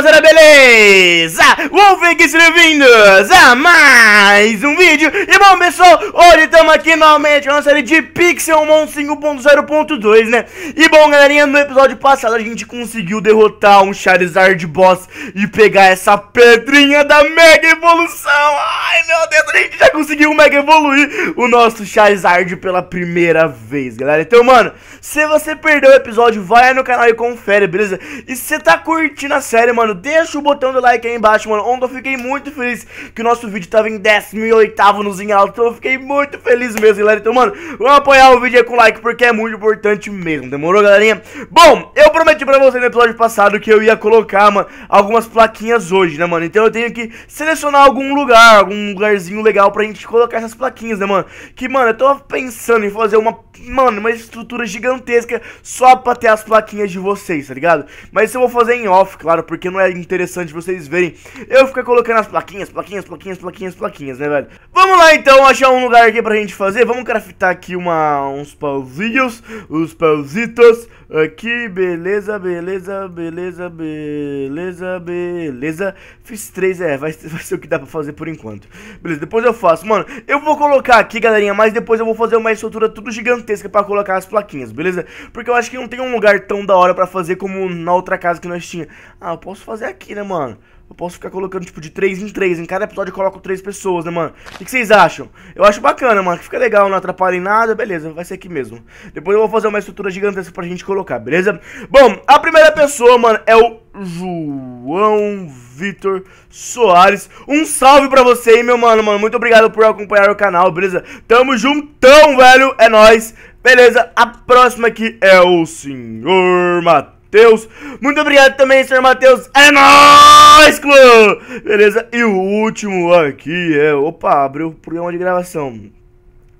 rapaziada, beleza? Wolfing, bem-vindos a mais um vídeo E bom, pessoal, hoje estamos aqui novamente com série de Pixelmon 5.0.2, né? E bom, galerinha, no episódio passado a gente conseguiu derrotar um Charizard boss E pegar essa pedrinha da Mega Evolução Ai, meu Deus, a gente já conseguiu Mega Evoluir o nosso Charizard pela primeira vez, galera Então, mano, se você perdeu o episódio, vai no canal e confere, beleza? E se você tá curtindo a série, mano mano, deixa o botão do like aí embaixo, mano. Ontem eu fiquei muito feliz que o nosso vídeo tava em 10.008 nos em alto. Então eu fiquei muito feliz mesmo, galera. Então, mano, vamos apoiar o vídeo aí com like, porque é muito importante mesmo. Demorou, galerinha? Bom, eu prometi pra vocês no episódio passado que eu ia colocar, mano, algumas plaquinhas hoje, né, mano? Então eu tenho que selecionar algum lugar, algum lugarzinho legal pra gente colocar essas plaquinhas, né, mano? Que, mano, eu tô pensando em fazer uma, mano, uma estrutura gigantesca só pra ter as plaquinhas de vocês, tá ligado? Mas isso eu vou fazer em off, claro, porque não é interessante vocês verem eu ficar colocando as plaquinhas, plaquinhas, plaquinhas, plaquinhas, plaquinhas, né, velho? Vamos lá então achar um lugar aqui pra gente fazer. Vamos craftar aqui uma, uns pauzinhos, os pauzitos. Aqui, beleza, beleza, beleza, beleza, beleza. Fiz três, é, vai, vai ser o que dá pra fazer por enquanto. Beleza, depois eu faço. Mano, eu vou colocar aqui, galerinha, mas depois eu vou fazer uma estrutura tudo gigantesca pra colocar as plaquinhas, beleza? Porque eu acho que não tem um lugar tão da hora pra fazer como na outra casa que nós tinha. Ah, eu posso fazer aqui, né, mano? Eu posso ficar colocando, tipo, de 3 em 3. Em cada episódio eu coloco 3 pessoas, né, mano? O que vocês acham? Eu acho bacana, mano. Que fica legal, não atrapalha em nada. Beleza, vai ser aqui mesmo. Depois eu vou fazer uma estrutura gigantesca pra gente colocar, beleza? Bom, a primeira pessoa, mano, é o João Vitor Soares. Um salve pra você aí, meu mano, mano. Muito obrigado por acompanhar o canal, beleza? Tamo juntão, velho. É nóis. Beleza, a próxima aqui é o senhor Matheus. Muito obrigado também, senhor Matheus. É nóis! nós, clã! Beleza? E o último aqui é. Opa, abriu o programa de gravação.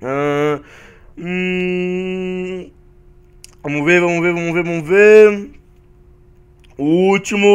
Ah, hum, vamos ver, vamos ver, vamos ver, vamos ver. O último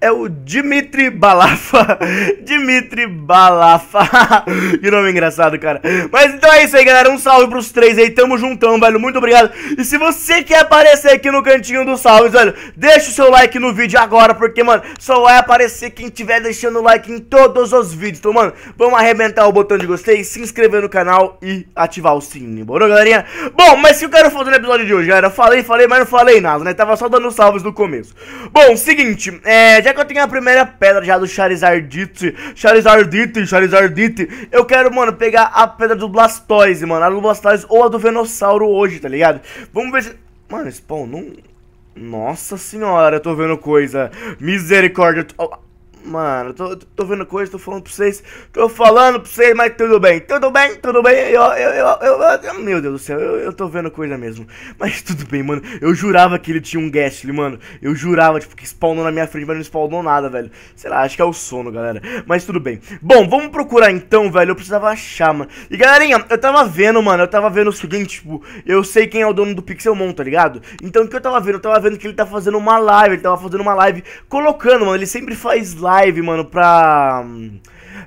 é o Dimitri Balafa. Dimitri Balafa. que nome engraçado, cara. Mas então é isso aí, galera. Um salve pros três aí. Tamo juntão, velho. Muito obrigado. E se você quer aparecer aqui no cantinho dos salves, velho, deixa o seu like no vídeo agora, porque, mano, só vai aparecer quem tiver deixando o like em todos os vídeos. Então, mano, vamos arrebentar o botão de gostei, se inscrever no canal e ativar o sininho. Bora, galerinha? Bom, mas se eu quero fazer no episódio de hoje, galera, falei, falei, mas não falei nada, né? Tava só dando salves no começo. Bom, seguinte, é. Já já que eu tenho a primeira pedra já do Charizardite, Charizardite, Charizardite, eu quero, mano, pegar a pedra do Blastoise, mano, a do Blastoise ou a do Venossauro hoje, tá ligado? Vamos ver se... Mano, spawn, não... Nossa senhora, eu tô vendo coisa. Misericórdia. Mano, tô, tô vendo coisa, tô falando pra vocês, tô falando pra vocês, mas tudo bem, tudo bem, tudo bem, eu, eu, eu, eu meu Deus do céu, eu, eu, tô vendo coisa mesmo, mas tudo bem, mano, eu jurava que ele tinha um Ghastly, mano, eu jurava, tipo, que spawnou na minha frente, mas não spawnou nada, velho, sei lá, acho que é o sono, galera, mas tudo bem. Bom, vamos procurar então, velho, eu precisava achar, mano, e galerinha, eu tava vendo, mano, eu tava vendo o seguinte, tipo, eu sei quem é o dono do Pixelmon, tá ligado? Então, o que eu tava vendo? Eu tava vendo que ele tá fazendo uma live, ele tava fazendo uma live colocando, mano, ele sempre faz live live, mano, pra.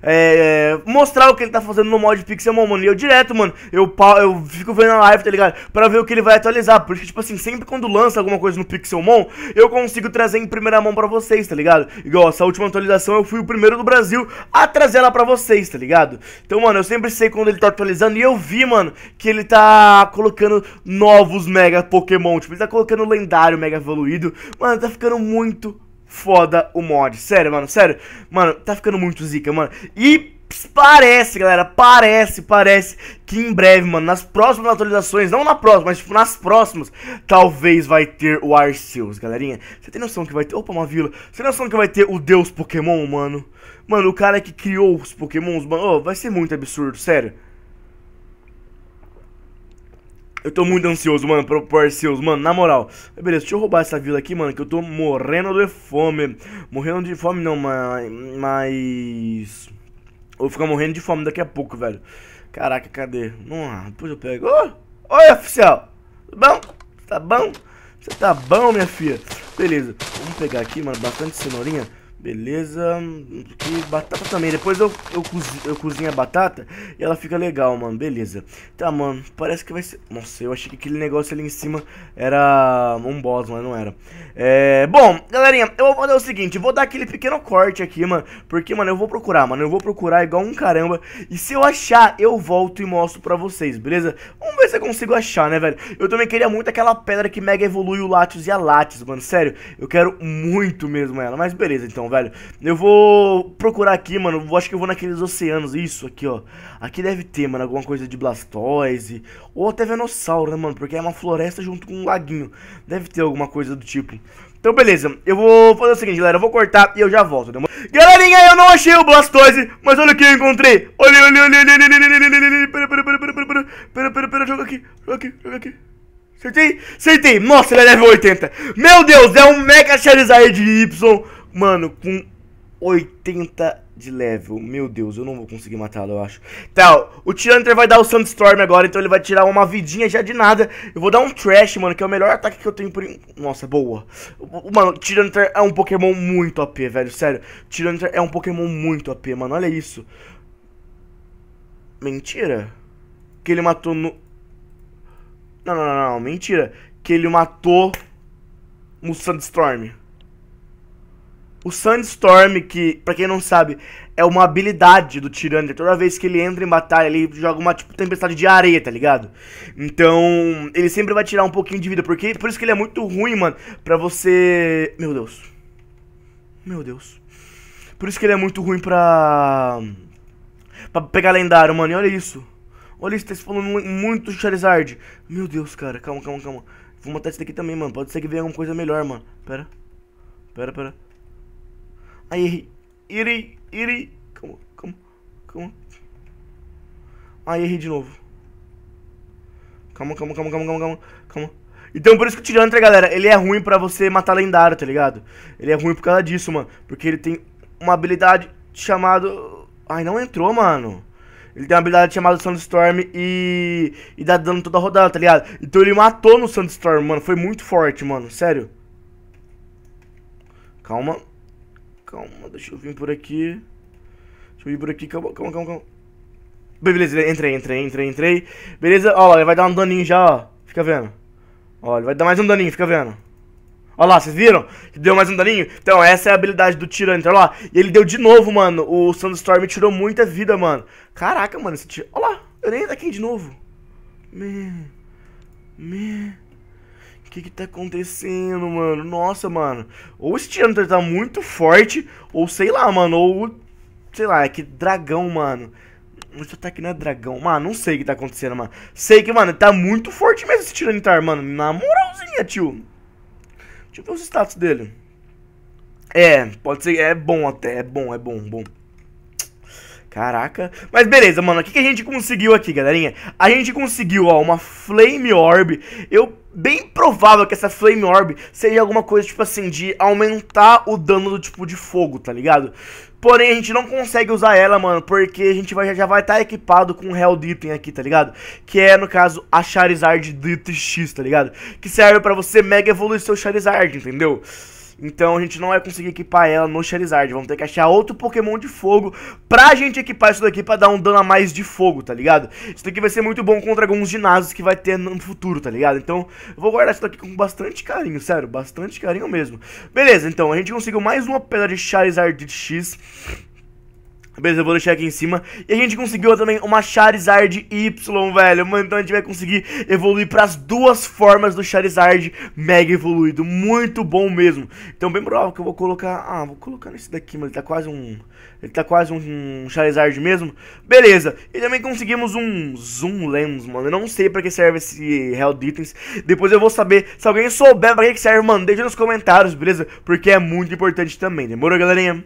É, é, mostrar o que ele tá fazendo no mod Pixelmon, mano. E eu direto, mano, eu, eu fico vendo a live, tá ligado? Pra ver o que ele vai atualizar. Porque, tipo assim, sempre quando lança alguma coisa no Pixelmon, eu consigo trazer em primeira mão pra vocês, tá ligado? Igual essa última atualização, eu fui o primeiro do Brasil a trazer ela pra vocês, tá ligado? Então, mano, eu sempre sei quando ele tá atualizando. E eu vi, mano, que ele tá colocando novos Mega Pokémon. Tipo, ele tá colocando lendário Mega Evoluído. Mano, tá ficando muito, foda o mod. Sério, mano, sério. Mano, tá ficando muito zica, mano. E parece, galera, parece, parece que em breve, mano, nas próximas atualizações, não na próxima, mas tipo, nas próximas, talvez vai ter o Arceus, galerinha. Você tem noção que vai ter, opa, uma vila. Você tem noção que vai ter o Deus Pokémon, mano? Mano, o cara que criou os Pokémons, mano, oh, vai ser muito absurdo, sério. Eu tô muito ansioso, mano, pro Arceus, mano, na moral. Beleza, deixa eu roubar essa vila aqui, mano, que eu tô morrendo de fome. Morrendo de fome não, mas... Eu vou ficar morrendo de fome daqui a pouco, velho. Caraca, cadê? Não, depois eu pego. Oh! Oi, oficial! Tudo bom? Tá bom? Você tá bom, minha filha? Beleza, vamos pegar aqui, mano, bastante cenourinha. Beleza. que batata também. Depois eu, eu, cozinho, eu cozinho a batata e ela fica legal, mano. Beleza. Tá, mano. Parece que vai ser... Nossa, eu achei que aquele negócio ali em cima era um boss, mas não era. É... Bom, galerinha, eu vou fazer o seguinte. Vou dar aquele pequeno corte aqui, mano. Porque, mano, eu vou procurar, mano. Eu vou procurar igual um caramba. E se eu achar, eu volto e mostro pra vocês, beleza? Vamos ver se eu consigo achar, né, velho? Eu também queria muito aquela pedra que mega evolui o Latios e a Latios, mano. Sério, eu quero muito mesmo ela. Mas beleza, então, velho. Eu vou procurar aqui, mano. Acho que eu vou naqueles oceanos. Isso, aqui, ó. Aqui deve ter, mano, alguma coisa de Blastoise. Ou até Venossauro, né, mano? Porque é uma floresta junto com um laguinho. Deve ter alguma coisa do tipo. Então, beleza. Eu vou fazer o seguinte, galera. Eu vou cortar e eu já volto, Galerinha, eu não achei o Blastoise, mas olha o que eu encontrei. Olha, olha, olha, olha, olha, olha, olha, olha, pera, pera, pera, pera, pera, pera, pera, pera, pera, joga aqui, joga aqui, joga aqui. Acertei? Acertei! Nossa, ele é level 80! Meu Deus, é um Mega Charizard Y Mano, com 80 de level. Meu Deus, eu não vou conseguir matá-lo, eu acho. Tá, ó, o Tyranitar vai dar o Sandstorm agora, então ele vai tirar uma vidinha já de nada. Eu vou dar um Trash, mano, que é o melhor ataque que eu tenho por... Nossa, boa. Mano, Tyranitar é um Pokémon muito AP, velho, sério. Tyranitar é um Pokémon muito AP, mano, olha isso. Mentira? Que ele matou no... Não, não, não, não, mentira. Que ele matou no Sandstorm. O Sandstorm, que, para quem não sabe, é uma habilidade do Tirander. Toda vez que ele entra em batalha, ele joga uma tipo tempestade de areia, tá ligado? Então, ele sempre vai tirar um pouquinho de vida, porque por isso que ele é muito ruim, mano, pra você, meu Deus. Meu Deus. Por isso que ele é muito ruim pra pra pegar lendário, mano. E olha isso. Olha isso, tá falando muito Charizard. Meu Deus, cara. Calma, calma, calma. Vou matar esse daqui também, mano. Pode ser que venha alguma coisa melhor, mano. Pera. Pera, pera. Aí, errei, errei. Calma, calma, calma. Aí, errei de novo. Calma, calma, calma, calma, calma, calma. Então, por isso que o Tirantra, né, galera, ele é ruim pra você matar lendário, tá ligado? Ele é ruim por causa disso, mano. Porque ele tem uma habilidade chamada... Ai, não entrou, mano. Ele tem uma habilidade chamada Sandstorm e... E dá dano toda rodada, tá ligado? Então ele matou no Sandstorm, mano. Foi muito forte, mano. Sério. Calma. Calma, deixa eu vir por aqui. Deixa eu vir por aqui, calma, calma, calma, calma. Beleza, entrei, entrei, entrei, entrei. Beleza, ó, ele vai dar um daninho já, ó. Fica vendo. Ó, ele vai dar mais um daninho, fica vendo. Olha lá, vocês viram? Deu mais um daninho? Então, essa é a habilidade do Tirante, então, olha lá. E ele deu de novo, mano. O Sandstorm tirou muita vida, mano. Caraca, mano, esse tiro... Olha lá, eu nem aqui de novo. Man. Man que que tá acontecendo, mano? Nossa, mano. Ou esse Tyranitar tá muito forte, ou sei lá, mano. Ou, sei lá, é que dragão, mano. Esse ataque não é dragão. Mano, não sei o que tá acontecendo, mano. Sei que, mano, tá muito forte mesmo esse Tyranitar, mano. Na moralzinha, tio. Deixa eu ver os status dele. É, pode ser. É bom até. É bom, é bom, bom. Caraca. Mas beleza, mano. O que, que a gente conseguiu aqui, galerinha? A gente conseguiu, ó, uma Flame Orb. Eu bem provável que essa Flame Orb seja alguma coisa, tipo assim, de aumentar o dano do tipo de fogo, tá ligado? Porém, a gente não consegue usar ela, mano, porque a gente vai, já vai estar tá equipado com o Hell Item aqui, tá ligado? Que é, no caso, a Charizard X, tá ligado? Que serve pra você mega evoluir seu Charizard, entendeu? Entendeu? Então a gente não vai conseguir equipar ela no Charizard. Vamos ter que achar outro Pokémon de fogo pra gente equipar isso daqui pra dar um dano a mais de fogo, tá ligado? Isso daqui vai ser muito bom contra alguns ginásios que vai ter no futuro, tá ligado? Então eu vou guardar isso daqui com bastante carinho, sério, bastante carinho mesmo. Beleza, então a gente conseguiu mais uma pedra de Charizard de X. Beleza, eu vou deixar aqui em cima. E a gente conseguiu também uma Charizard Y, velho. Mano, então a gente vai conseguir evoluir para as duas formas do Charizard mega evoluído. Muito bom mesmo. Então, bem provável que eu vou colocar... Ah, vou colocar nesse daqui, mano. ele tá quase um... Ele tá quase um, um Charizard mesmo. Beleza. E também conseguimos um Zoom Lens, mano. Eu não sei para que serve esse Hell Dithens. Depois eu vou saber. Se alguém souber para que serve, mano, deixa nos comentários, beleza? Porque é muito importante também. Demorou, galerinha?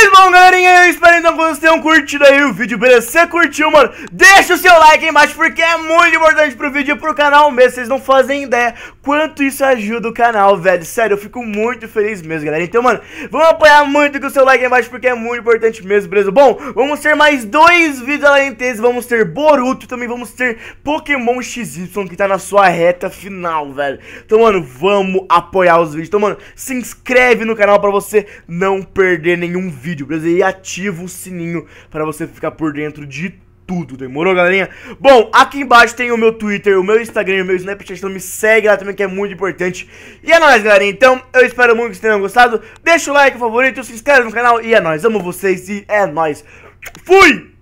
Mas bom, galerinha, eu espero então que vocês tenham curtido aí o vídeo, beleza? Se você curtiu, mano, deixa o seu like aí embaixo porque é muito importante pro vídeo e pro canal mesmo. Vocês não fazem ideia quanto isso ajuda o canal, velho. Sério, eu fico muito feliz mesmo, galera. Então, mano, vamos apoiar muito com o seu like aí embaixo porque é muito importante mesmo, beleza? Bom, vamos ter mais dois vídeos além desse. Vamos ter Boruto, também vamos ter Pokémon XY que tá na sua reta final, velho. Então, mano, vamos apoiar os vídeos. Então, mano, se inscreve no canal pra você não perder nenhum vídeo vídeo, beleza? E ativa o sininho para você ficar por dentro de tudo tudo, demorou, galerinha? Bom, aqui embaixo tem o meu Twitter, o meu Instagram, o meu Snapchat, então me segue lá também que é muito importante. E é nóis, galerinha, então, eu espero muito que vocês tenham gostado. Deixa o like, o favorito, se inscreve no canal e é nóis, amo vocês e é nóis. Fui!